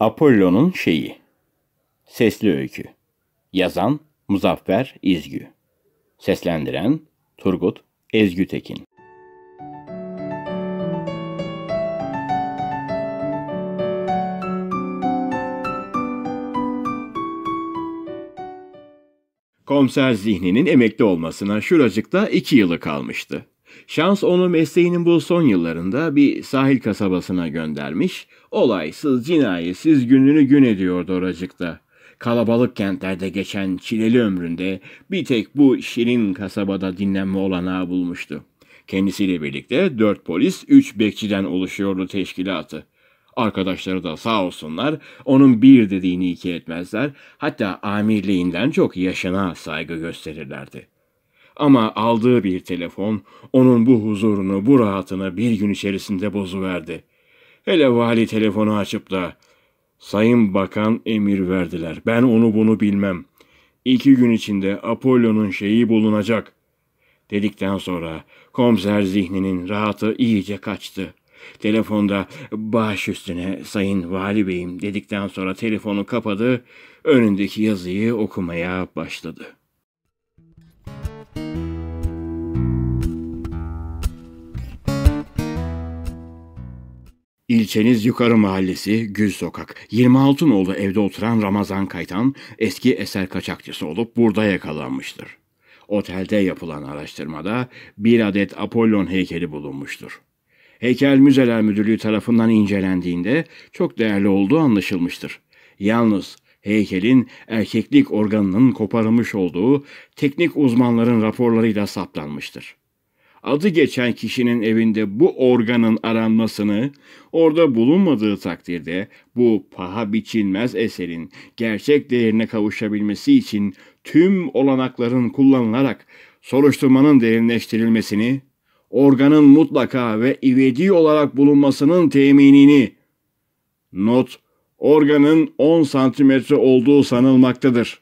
Apollo'nun Şeyi Sesli Öykü Yazan Muzaffer İzgü Seslendiren Turgut Ezgü Tekin Komiser Zihni'nin emekli olmasına şuracıkta iki yılı kalmıştı. Şans onu mesleğinin bu son yıllarında bir sahil kasabasına göndermiş, olaysız cinayetsiz gününü gün ediyordu oracıkta. Kalabalık kentlerde geçen çileli ömründe bir tek bu şirin kasabada dinlenme olanağı bulmuştu. Kendisiyle birlikte dört polis, üç bekçiden oluşuyordu teşkilatı. Arkadaşları da sağ olsunlar, onun bir dediğini iki etmezler, hatta amirliğinden çok yaşına saygı gösterirlerdi. Ama aldığı bir telefon onun bu huzurunu, bu rahatını bir gün içerisinde bozuverdi. Hele vali telefonu açıp da Sayın Bakan emir verdiler. Ben onu bunu bilmem. İki gün içinde Apollo'nun şeyi bulunacak. Dedikten sonra komiser zihninin rahatı iyice kaçtı. Telefonda baş üstüne sayın vali beyim dedikten sonra telefonu kapadı, önündeki yazıyı okumaya başladı. İlçeniz Yukarı Mahallesi, Gül Sokak. 26 oğlu evde oturan Ramazan Kaytan eski eser kaçakçısı olup burada yakalanmıştır. Otelde yapılan araştırmada bir adet Apollon heykeli bulunmuştur. Heykel Müzeler Müdürlüğü tarafından incelendiğinde çok değerli olduğu anlaşılmıştır. Yalnız heykelin erkeklik organının koparılmış olduğu teknik uzmanların raporlarıyla saptanmıştır adı geçen kişinin evinde bu organın aranmasını, orada bulunmadığı takdirde bu paha biçilmez eserin gerçek değerine kavuşabilmesi için tüm olanakların kullanılarak soruşturmanın derinleştirilmesini, organın mutlaka ve ivedi olarak bulunmasının teminini, not organın 10 santimetre olduğu sanılmaktadır.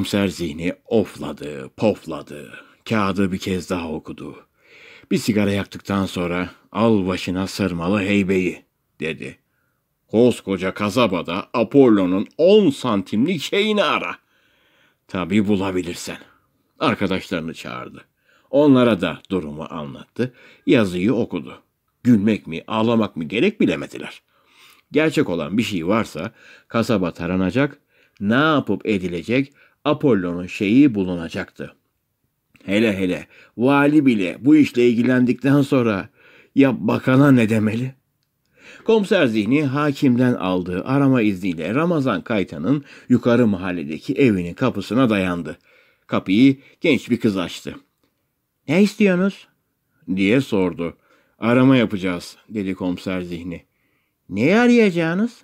Komiser zihni ofladı, pofladı. Kağıdı bir kez daha okudu. Bir sigara yaktıktan sonra al başına sarmalı heybeyi dedi. Koskoca kasabada Apollo'nun 10 santimlik şeyini ara. Tabi bulabilirsen. Arkadaşlarını çağırdı. Onlara da durumu anlattı. Yazıyı okudu. Gülmek mi, ağlamak mı gerek bilemediler. Gerçek olan bir şey varsa kasaba taranacak, ne yapıp edilecek Apollon'un şeyi bulunacaktı. Hele hele vali bile bu işle ilgilendikten sonra ya bakana ne demeli? Komiser zihni hakimden aldığı arama izniyle Ramazan Kaytan'ın yukarı mahalledeki evinin kapısına dayandı. Kapıyı genç bir kız açtı. Ne istiyorsunuz? diye sordu. Arama yapacağız dedi komiser zihni. Ne arayacağınız?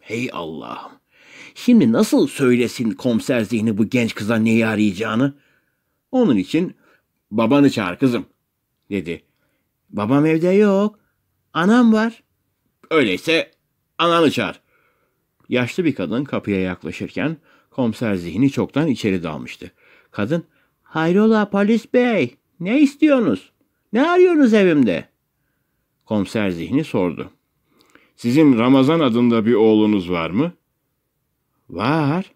Hey Allah'ım Şimdi nasıl söylesin komiser zihni bu genç kıza neyi arayacağını? Onun için babanı çağır kızım dedi. Babam evde yok. Anam var. Öyleyse ananı çağır. Yaşlı bir kadın kapıya yaklaşırken komiser zihni çoktan içeri dalmıştı. Kadın hayrola polis bey ne istiyorsunuz? Ne arıyorsunuz evimde? Komiser zihni sordu. Sizin Ramazan adında bir oğlunuz var mı? Var.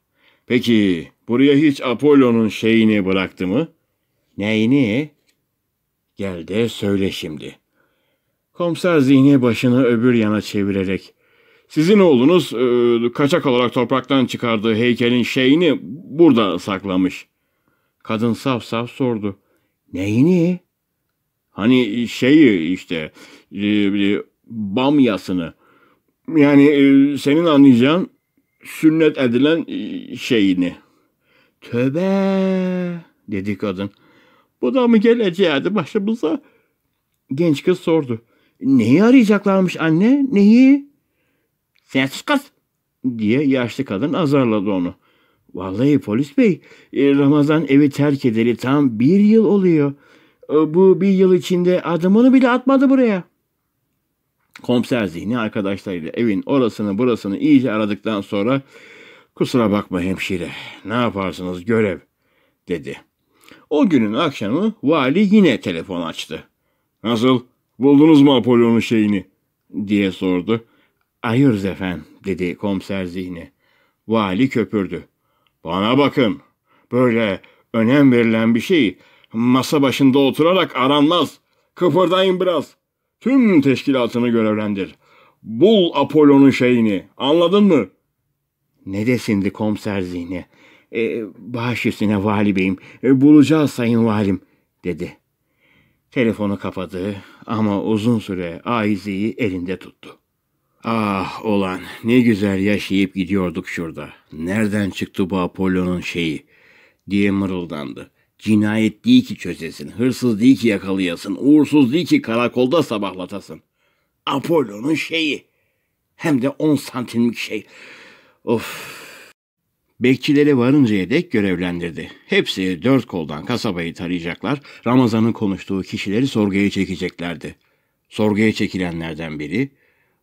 Peki buraya hiç Apollo'nun şeyini bıraktı mı? Neyini? Gel de söyle şimdi. Komiser zihni başını öbür yana çevirerek. Sizin oğlunuz e, kaçak olarak topraktan çıkardığı heykelin şeyini burada saklamış. Kadın saf saf sordu. Neyini? Hani şeyi işte e, bamyasını. Yani e, senin anlayacağın sünnet edilen e, şeyini. Tövbe dedi kadın. Bu da mı geleceğiydi başımıza? Genç kız sordu. Neyi arayacaklarmış anne? Neyi? Sensiz kız diye yaşlı kadın azarladı onu. Vallahi polis bey e, Ramazan evi terk edeli tam bir yıl oluyor. E, bu bir yıl içinde adımını bile atmadı buraya.'' Komiser zihni arkadaşlarıyla evin orasını burasını iyice aradıktan sonra kusura bakma hemşire ne yaparsınız görev dedi. O günün akşamı vali yine telefon açtı. Nasıl buldunuz mu Apollon'un şeyini diye sordu. "Hayır efendim dedi komiser zihni. Vali köpürdü. Bana bakın böyle önem verilen bir şey masa başında oturarak aranmaz. Kıpırdayın biraz.'' Tüm teşkilatını görevlendir. Bul Apollo'nun şeyini. Anladın mı? Ne desindi komiser zihni? E, baş üstüne vali beyim. E, bulacağız sayın valim dedi. Telefonu kapadı ama uzun süre Ayziyi elinde tuttu. Ah olan ne güzel yaşayıp gidiyorduk şurada. Nereden çıktı bu Apollo'nun şeyi diye mırıldandı. Cinayet değil ki çözesin, hırsız değil ki yakalayasın, uğursuz değil ki karakolda sabahlatasın. Apollo'nun şeyi. Hem de on santimlik şey. Of. Bekçileri varıncaya dek görevlendirdi. Hepsi dört koldan kasabayı tarayacaklar, Ramazan'ın konuştuğu kişileri sorguya çekeceklerdi. Sorguya çekilenlerden biri,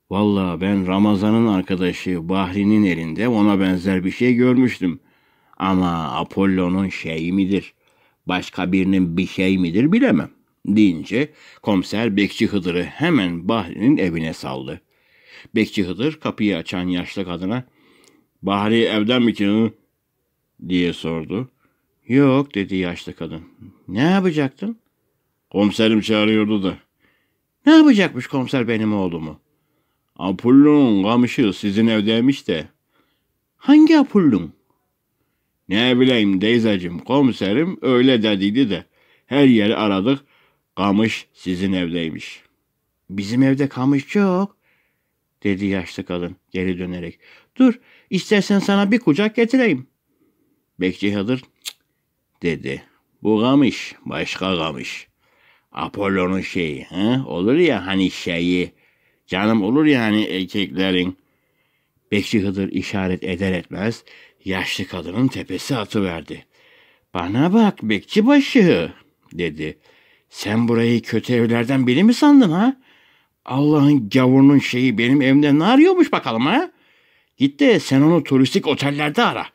''Valla ben Ramazan'ın arkadaşı Bahri'nin elinde ona benzer bir şey görmüştüm. Ama Apollo'nun şeyi midir?'' başka birinin bir şey midir bilemem deyince komiser Bekçi Hıdır'ı hemen Bahri'nin evine saldı. Bekçi Hıdır kapıyı açan yaşlı kadına Bahri evden mi çıktın diye sordu. Yok dedi yaşlı kadın. Ne yapacaktın? Komiserim çağırıyordu da. Ne yapacakmış komiser benim oğlumu? Apullun kamışı sizin evdeymiş de. Hangi Apullun? Ne bileyim deyzecim komiserim öyle dediydi de. Her yeri aradık. Kamış sizin evdeymiş. Bizim evde kamış yok dedi yaşlı kadın geri dönerek. Dur istersen sana bir kucak getireyim. Bekçi Hıdır dedi. Bu kamış başka kamış. Apollon'un şeyi he? olur ya hani şeyi. Canım olur ya hani erkeklerin. Bekçi Hıdır işaret eder etmez Yaşlı kadının tepesi atıverdi. ''Bana bak bekçi başı'' dedi. ''Sen burayı kötü evlerden biri mi sandın ha? Allah'ın gavurunun şeyi benim evimde ne arıyormuş bakalım ha? Git de sen onu turistik otellerde ara.''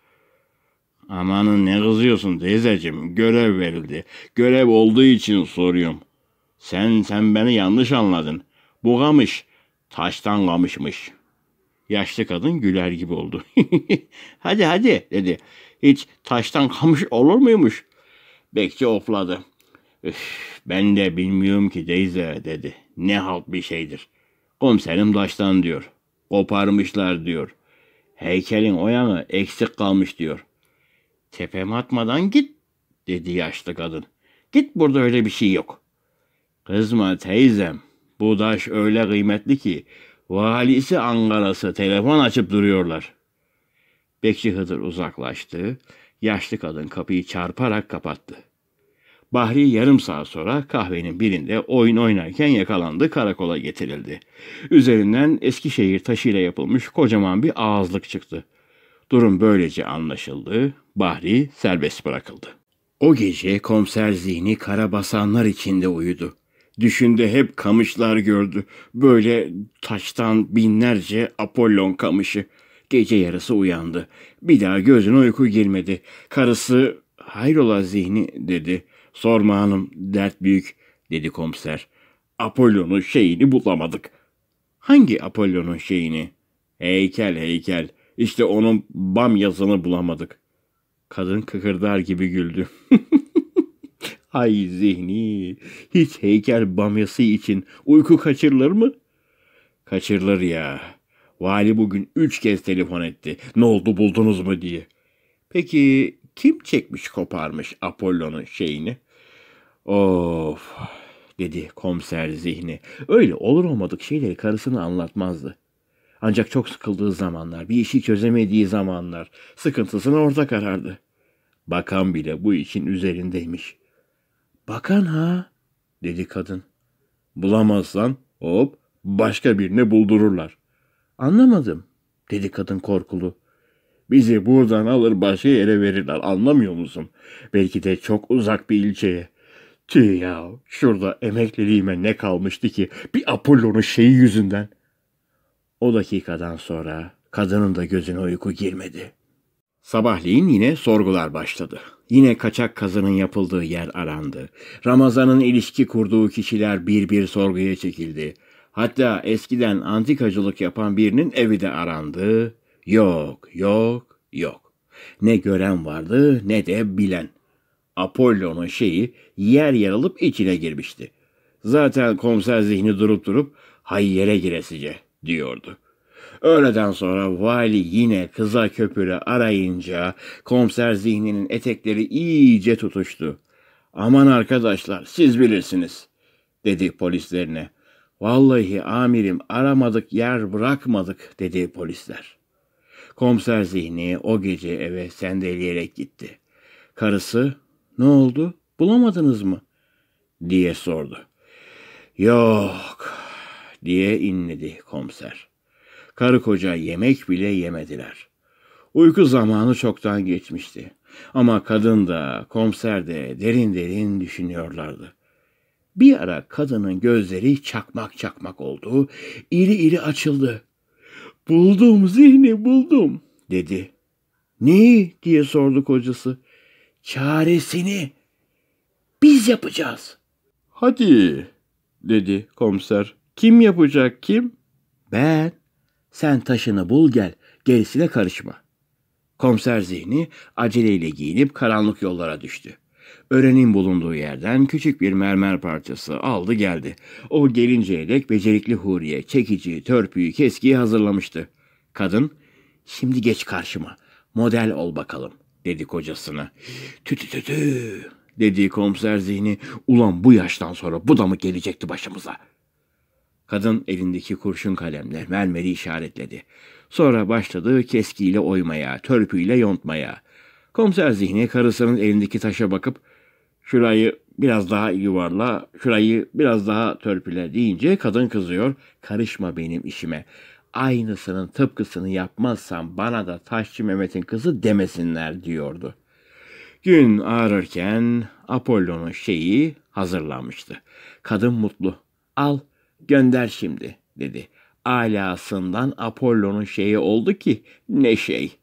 Amanın ne kızıyorsun teyzeciğim? Görev verildi. Görev olduğu için soruyorum. Sen sen beni yanlış anladın. Bu kamış taştan kamışmış.'' Yaşlı kadın güler gibi oldu. hadi hadi dedi. Hiç taştan kamış olur muymuş? Bekçi ofladı. Üf, ben de bilmiyorum ki teyze dedi. Ne halt bir şeydir. Komiserim taştan diyor. Koparmışlar diyor. Heykelin o yanı eksik kalmış diyor. Tepeme atmadan git dedi yaşlı kadın. Git burada öyle bir şey yok. Kızma teyzem. Bu taş öyle kıymetli ki valisi Angarası telefon açıp duruyorlar. Bekçi Hıdır uzaklaştı. Yaşlı kadın kapıyı çarparak kapattı. Bahri yarım saat sonra kahvenin birinde oyun oynarken yakalandı, karakola getirildi. Üzerinden Eskişehir taşıyla yapılmış kocaman bir ağızlık çıktı. Durum böylece anlaşıldı. Bahri serbest bırakıldı. O gece komiser zihni karabasanlar içinde uyudu. Düşünde hep kamışlar gördü. Böyle taştan binlerce Apollon kamışı. Gece yarısı uyandı. Bir daha gözüne uyku girmedi. Karısı hayrola zihni dedi. Sorma hanım dert büyük dedi komiser. Apollon'un şeyini bulamadık. Hangi Apollon'un şeyini? Heykel heykel. İşte onun bam yazını bulamadık. Kadın kıkırdar gibi güldü. Hay zihni, hiç heykel bamyası için uyku kaçırılır mı? Kaçırılır ya. Vali bugün üç kez telefon etti. Ne oldu buldunuz mu diye. Peki kim çekmiş koparmış Apollo'nun şeyini? Of dedi komiser zihni. Öyle olur olmadık şeyleri karısına anlatmazdı. Ancak çok sıkıldığı zamanlar, bir işi çözemediği zamanlar sıkıntısını orada karardı. Bakan bile bu işin üzerindeymiş. Bakan ha dedi kadın. Bulamazsan hop başka birini buldururlar. Anlamadım dedi kadın korkulu. Bizi buradan alır başka yere verirler anlamıyor musun? Belki de çok uzak bir ilçeye. Tüh ya şurada emekliliğime ne kalmıştı ki bir Apollo'nun şeyi yüzünden. O dakikadan sonra kadının da gözüne uyku girmedi. Sabahleyin yine sorgular başladı. Yine kaçak kazının yapıldığı yer arandı. Ramazan'ın ilişki kurduğu kişiler bir bir sorguya çekildi. Hatta eskiden antikacılık yapan birinin evi de arandı. Yok, yok, yok. Ne gören vardı ne de bilen. Apollo'nun şeyi yer yer alıp içine girmişti. Zaten komiser zihni durup durup hayyere giresice diyordu. Öğleden sonra vali yine kıza köpüre arayınca komiser zihninin etekleri iyice tutuştu. Aman arkadaşlar siz bilirsiniz dedi polislerine. Vallahi amirim aramadık yer bırakmadık dedi polisler. Komiser zihni o gece eve sendeleyerek gitti. Karısı ne oldu bulamadınız mı diye sordu. Yok diye inledi komiser. Karı koca yemek bile yemediler. Uyku zamanı çoktan geçmişti. Ama kadın da, komiser de derin derin düşünüyorlardı. Bir ara kadının gözleri çakmak çakmak oldu, iri iri açıldı. ''Buldum zihni, buldum.'' dedi. ''Neyi?'' diye sordu kocası. ''Çaresini. Biz yapacağız.'' ''Hadi.'' dedi komiser. ''Kim yapacak kim?'' ''Ben.'' Sen taşını bul gel, gerisine karışma. Komiser zihni aceleyle giyinip karanlık yollara düştü. Örenin bulunduğu yerden küçük bir mermer parçası aldı geldi. O gelinceye dek becerikli Huriye çekici, törpüyü, keskiyi hazırlamıştı. Kadın, şimdi geç karşıma, model ol bakalım dedi kocasına. Tütü tütü dedi komiser zihni. Ulan bu yaştan sonra bu da mı gelecekti başımıza?'' Kadın elindeki kurşun kalemle mermeri işaretledi. Sonra başladı keskiyle oymaya, törpüyle yontmaya. Komiser zihni karısının elindeki taşa bakıp şurayı biraz daha yuvarla, şurayı biraz daha törpüle deyince kadın kızıyor. Karışma benim işime. Aynısının tıpkısını yapmazsam bana da Taşçı Mehmet'in kızı demesinler diyordu. Gün ağrırken Apollon'un şeyi hazırlanmıştı. Kadın mutlu. Al Gönder şimdi, dedi. Alasından Apollo'nun şeyi oldu ki ne şey.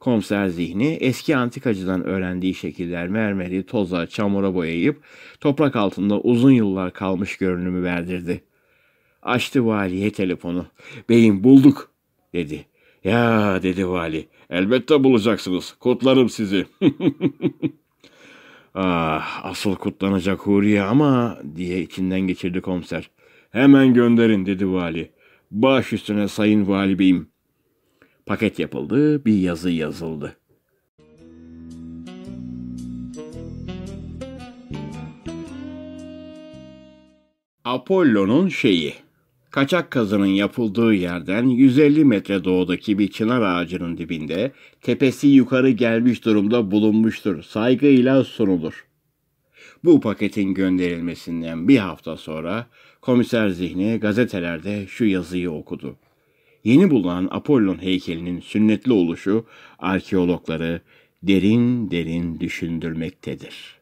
Komiser zihni eski antikacıdan öğrendiği şekiller mermeri toza, çamura boyayıp toprak altında uzun yıllar kalmış görünümü verdirdi. Açtı valiye telefonu. Beyim bulduk dedi. Ya dedi vali. Elbette bulacaksınız. Kutlarım sizi. ah asıl kutlanacak Huriye ama diye içinden geçirdi komiser. Hemen gönderin dedi vali. Baş üstüne sayın vali beyim. Paket yapıldı, bir yazı yazıldı. Apollo'nun şeyi. Kaçak kazının yapıldığı yerden 150 metre doğudaki bir çınar ağacının dibinde tepesi yukarı gelmiş durumda bulunmuştur. Saygıyla sunulur. Bu paketin gönderilmesinden bir hafta sonra komiser zihni gazetelerde şu yazıyı okudu. Yeni bulunan Apollon heykelinin sünnetli oluşu arkeologları derin derin düşündürmektedir.''